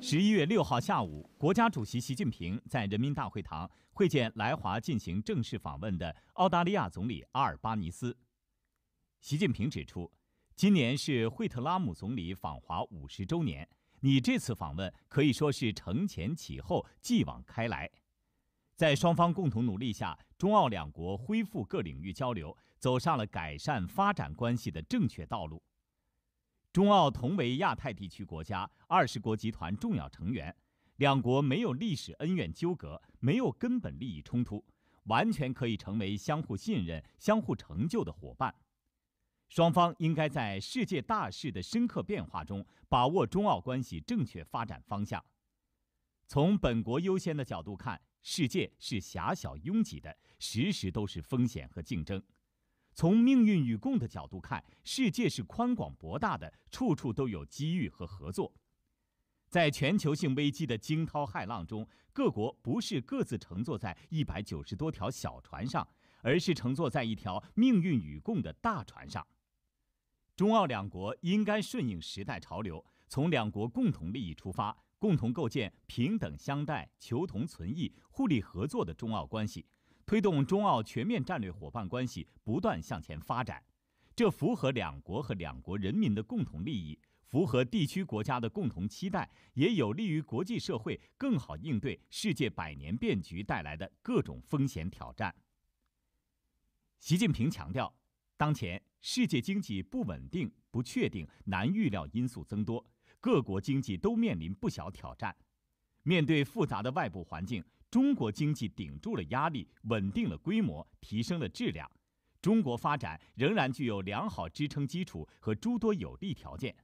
十一月六号下午，国家主席习近平在人民大会堂会见来华进行正式访问的澳大利亚总理阿尔巴尼斯。习近平指出，今年是惠特拉姆总理访华五十周年，你这次访问可以说是承前启后、继往开来。在双方共同努力下，中澳两国恢复各领域交流，走上了改善发展关系的正确道路。中澳同为亚太地区国家，二十国集团重要成员，两国没有历史恩怨纠葛，没有根本利益冲突，完全可以成为相互信任、相互成就的伙伴。双方应该在世界大势的深刻变化中，把握中澳关系正确发展方向。从本国优先的角度看，世界是狭小拥挤的，时时都是风险和竞争。从命运与共的角度看，世界是宽广博大的，处处都有机遇和合作。在全球性危机的惊涛骇浪中，各国不是各自乘坐在一百九十多条小船上，而是乘坐在一条命运与共的大船上。中澳两国应该顺应时代潮流，从两国共同利益出发，共同构建平等相待、求同存异、互利合作的中澳关系。推动中澳全面战略伙伴关系不断向前发展，这符合两国和两国人民的共同利益，符合地区国家的共同期待，也有利于国际社会更好应对世界百年变局带来的各种风险挑战。习近平强调，当前世界经济不稳定、不确定、难预料因素增多，各国经济都面临不小挑战。面对复杂的外部环境，中国经济顶住了压力，稳定了规模，提升了质量。中国发展仍然具有良好支撑基础和诸多有利条件。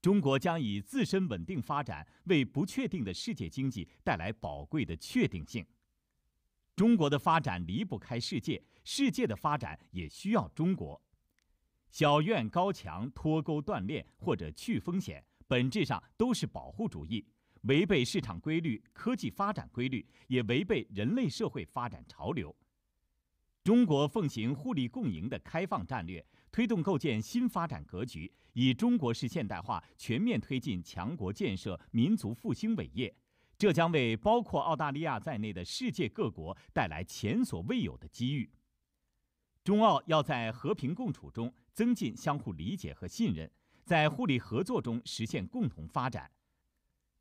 中国将以自身稳定发展为不确定的世界经济带来宝贵的确定性。中国的发展离不开世界，世界的发展也需要中国。小院高墙、脱钩断裂或者去风险，本质上都是保护主义。违背市场规律、科技发展规律，也违背人类社会发展潮流。中国奉行互利共赢的开放战略，推动构建新发展格局，以中国式现代化全面推进强国建设、民族复兴伟业。这将为包括澳大利亚在内的世界各国带来前所未有的机遇。中澳要在和平共处中增进相互理解和信任，在互利合作中实现共同发展。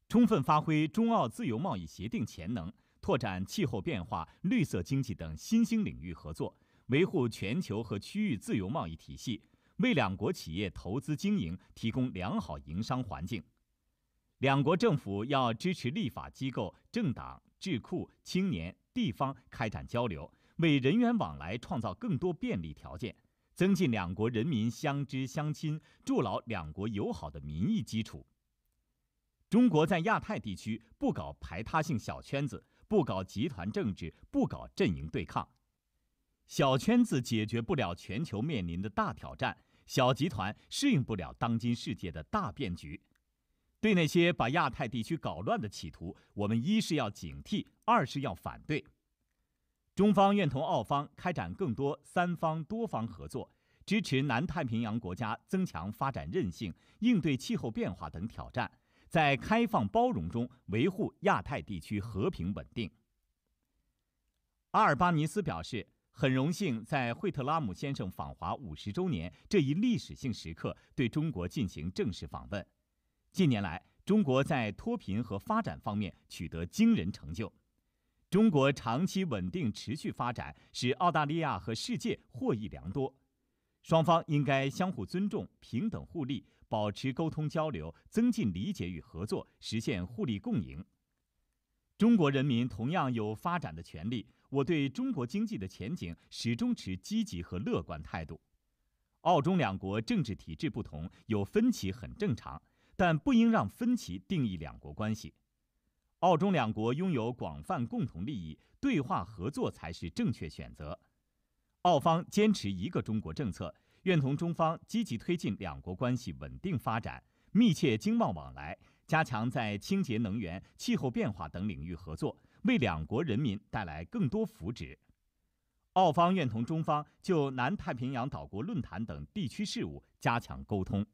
充分发挥中澳自由贸易协定潜能，拓展气候变化、绿色经济等新兴领域合作，维护全球和区域自由贸易体系，为两国企业投资经营提供良好营商环境。两国政府要支持立法机构、政党、智库、青年、地方开展交流，为人员往来创造更多便利条件，增进两国人民相知相亲，筑牢两国友好的民意基础。中国在亚太地区不搞排他性小圈子，不搞集团政治，不搞阵营对抗。小圈子解决不了全球面临的大挑战，小集团适应不了当今世界的大变局。对那些把亚太地区搞乱的企图，我们一是要警惕，二是要反对。中方愿同澳方开展更多三方、多方合作，支持南太平洋国家增强发展韧性，应对气候变化等挑战。在开放包容中维护亚太地区和平稳定。阿尔巴尼斯表示，很荣幸在惠特拉姆先生访华五十周年这一历史性时刻对中国进行正式访问。近年来，中国在脱贫和发展方面取得惊人成就，中国长期稳定持续发展，使澳大利亚和世界获益良多。双方应该相互尊重、平等互利，保持沟通交流，增进理解与合作，实现互利共赢。中国人民同样有发展的权利。我对中国经济的前景始终持积极和乐观态度。澳中两国政治体制不同，有分歧很正常，但不应让分歧定义两国关系。澳中两国拥有广泛共同利益，对话合作才是正确选择。澳方坚持一个中国政策，愿同中方积极推进两国关系稳定发展，密切经贸往来，加强在清洁能源、气候变化等领域合作，为两国人民带来更多福祉。澳方愿同中方就南太平洋岛国论坛等地区事务加强沟通。